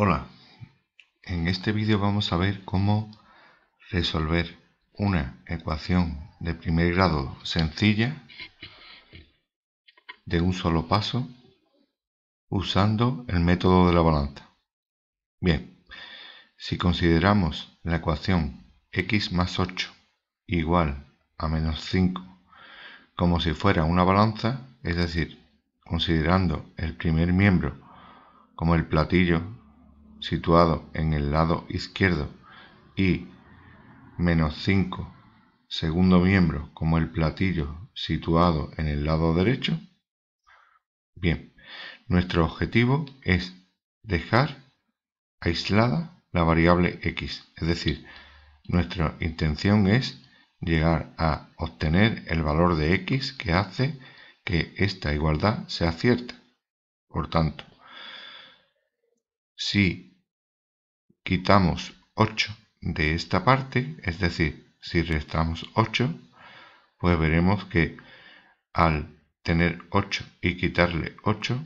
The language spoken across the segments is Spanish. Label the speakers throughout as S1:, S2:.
S1: Hola, en este vídeo vamos a ver cómo resolver una ecuación de primer grado sencilla de un solo paso usando el método de la balanza. Bien, si consideramos la ecuación x más 8 igual a menos 5 como si fuera una balanza, es decir, considerando el primer miembro como el platillo situado en el lado izquierdo y menos 5 segundo miembro como el platillo situado en el lado derecho? Bien, nuestro objetivo es dejar aislada la variable x, es decir, nuestra intención es llegar a obtener el valor de x que hace que esta igualdad sea cierta. Por tanto, si quitamos 8 de esta parte, es decir, si restamos 8, pues veremos que al tener 8 y quitarle 8,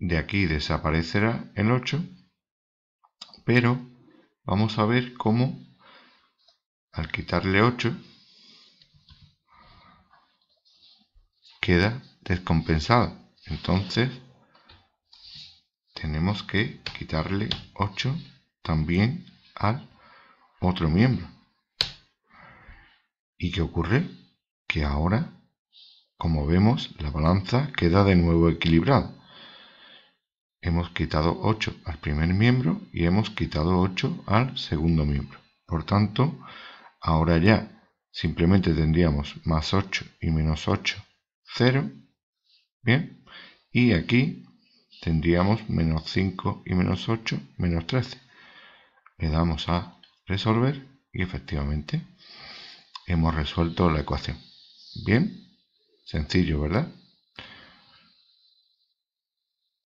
S1: de aquí desaparecerá el 8, pero vamos a ver cómo al quitarle 8 queda descompensado. Entonces tenemos que quitarle 8 también al otro miembro. ¿Y qué ocurre? Que ahora, como vemos, la balanza queda de nuevo equilibrada. Hemos quitado 8 al primer miembro y hemos quitado 8 al segundo miembro. Por tanto, ahora ya simplemente tendríamos más 8 y menos 8, 0. Bien, y aquí tendríamos menos 5 y menos 8, menos 13 le damos a resolver y efectivamente hemos resuelto la ecuación. Bien, sencillo, ¿verdad?